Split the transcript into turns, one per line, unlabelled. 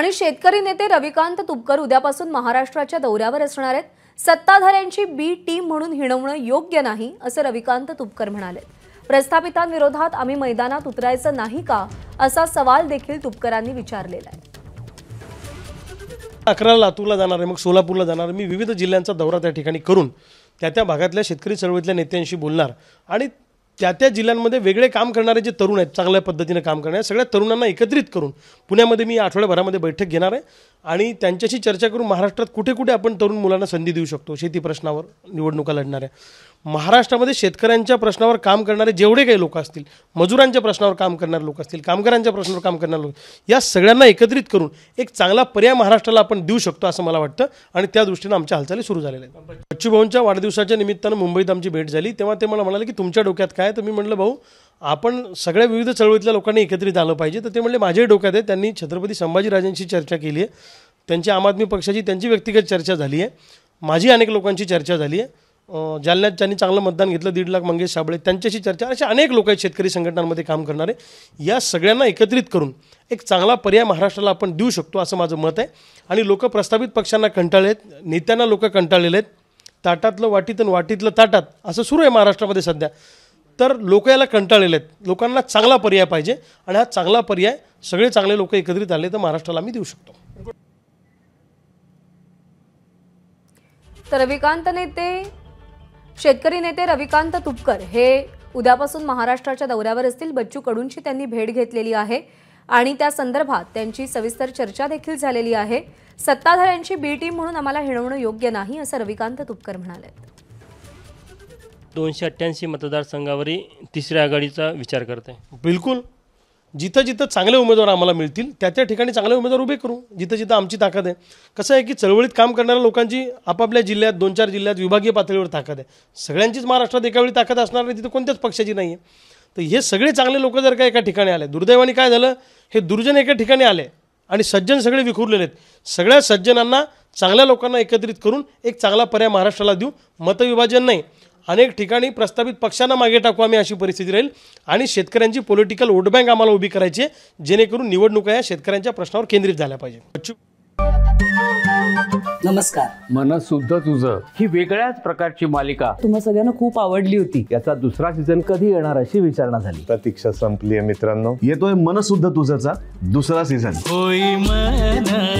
आणि शेतकरी नेते रविकांत तुपकर उद्यापासून महाराष्ट्राच्या दौऱ्यावर असणार आहेत सत्ताधाऱ्यांची बी टीम म्हणून हिणवणं योग्य नाही असं रविकांत तुपकर म्हणाले प्रस्थापितांविरोधात आम्ही मैदानात उतरायचं नाही का असा सवाल देखील तुपकरांनी विचारलेला आहे
अकरा लातूरला जाणार आहे मग सोलापूरला जाणार मी विविध जिल्ह्यांचा दौरा त्या ठिकाणी करून त्या त्या भागातल्या शेतकरी चळवळीतल्या नेत्यांशी बोलणार आणि त्या त्या जिल्ह्यांमध्ये वेगळे काम करणारे जे तरुण आहेत चांगल्या पद्धतीने काम करणारे सगळ्या तरुणांना एकत्रित करून पुण्यामध्ये मी आठवड्याभरामध्ये बैठक घेणार आहे आणि त्यांच्याशी चर्चा करून महाराष्ट्रात कुठे कुठे आपण तरुण मुलांना संधी देऊ शकतो शेती प्रश्नावर निवडणुका लढणाऱ्या महाराष्ट्रामध्ये शेतकऱ्यांच्या प्रश्नावर काम करणारे जेवढे काही लोक असतील मजुरांच्या प्रश्नावर काम करणारे लोक असतील कामगारांच्या प्रश्नावर काम करणारे लोक या सगळ्यांना एकत्रित करून एक चांगला पर्याय महाराष्ट्राला आपण देऊ शकतो असं मला वाटतं आणि त्या दृष्टीनं आमच्या हालचाली सुरू झालेल्या आहेत बच्चूभाऊंच्या वाढदिवसाच्या निमित्तानं मुंबईत आमची भेट झाली तेव्हा ते मला म्हणाले की तुमच्या डोक्यात काय तर मी म्हटलं भाऊ आपण सगळ्या विविध चळवळीतल्या लोकांनी एकत्रित आलं पाहिजे तर ते म्हणले माझ्याही डोक्यात आहे त्यांनी छत्रपती संभाजीराजांशी चर्चा केली आहे त्यांची आम आदमी पक्षाची त्यांची व्यक्तिगत चर्चा झाली आहे माझी अनेक लोकांची चर्चा झाली आहे जालन्यात ज्यांनी चांगलं मतदान घेतलं दीड लाख मंगेश साबळे त्यांच्याशी चर्चा अशा अनेक लोक आहेत शेतकरी संघटनांमध्ये काम करणारे या सगळ्यांना एकत्रित करून एक चांगला पर्याय महाराष्ट्राला आपण देऊ शकतो असं माझं मत आहे आणि लोक प्रस्थापित पक्षांना कंटाळलेत नेत्यांना लोक कंटाळलेले आहेत ताटातलं वाटीत आणि वाटीतलं ताटात असं सुरू आहे महाराष्ट्रामध्ये सध्या तर लोक याला कंटाळलेले आहेत लोकांना चांगला पर्याय पाहिजे आणि हा चांगला पर्याय सगळे चांगले लोक एकत्रित आले तर महाराष्ट्राला आम्ही देऊ शकतो
तर रविकांत नेते शेतकरी नेते रविकांत तुपकर हे उद्यापासून महाराष्ट्राच्या दौऱ्यावर असतील बच्चू कडूंची त्यांनी भेट घेतलेली आहे आणि त्या संदर्भात त्यांची सविस्तर चर्चा देखील झालेली आहे सत्ताधाऱ्यांची बी टीम म्हणून आम्हाला हिणवणं योग्य नाही असं रविकांत तुपकर म्हणाले
दोनशे अठ्ठ्याऐंशी मतदारसंघावरही तिसऱ्या आघाडीचा विचार करते बिलकुल जिथं जिथं चांगले उमेदवार आम्हाला मिळतील त्या त्या ठिकाणी चांगले उमेदवार उभे करू जिथं जिथं आमची ताकद आहे कसं आहे की चळवळीत काम करणाऱ्या लोकांची आपापल्या जिल्ह्यात दोन चार जिल्ह्यात विभागीय पातळीवर ताकद आहे सगळ्यांचीच महाराष्ट्रात एकावेळी ताकद असणार नाही तिथं कोणत्याच पक्षाची नाही आहे तर हे सगळे चांगले लोक जर का एका ठिकाणी आले दुर्दैवाने काय झालं हे दुर्जन एका ठिकाणी आले आणि सज्जन सगळे विखुरलेले आहेत सगळ्या सज्जनांना चांगल्या लोकांना एकत्रित करून एक चांगला पर्याय महाराष्ट्राला देऊ मतविभाजन नाही अनेक ठिकाणी प्रस्तावित पक्षांना मागे टाकू आम्ही अशी परिस्थिती राहील आणि शेतकऱ्यांची पॉलिटिकल वोट बँक आम्हाला उभी करायची जेणेकरून निवडणुका या शेतकऱ्यांच्या प्रश्नावर केंद्रित झाल्या पाहिजे नमस्कार मन सुद्धा तुझं ही वेगळ्याच प्रकारची मालिका तुम्हाला सगळ्यांना खूप आवडली होती याचा दुसरा सीझन कधी येणार अशी विचारणा झाली प्रतीक्षा संपली मित्रांनो येतोय मन सुद्धा तुझा दुसरा सीझन
होई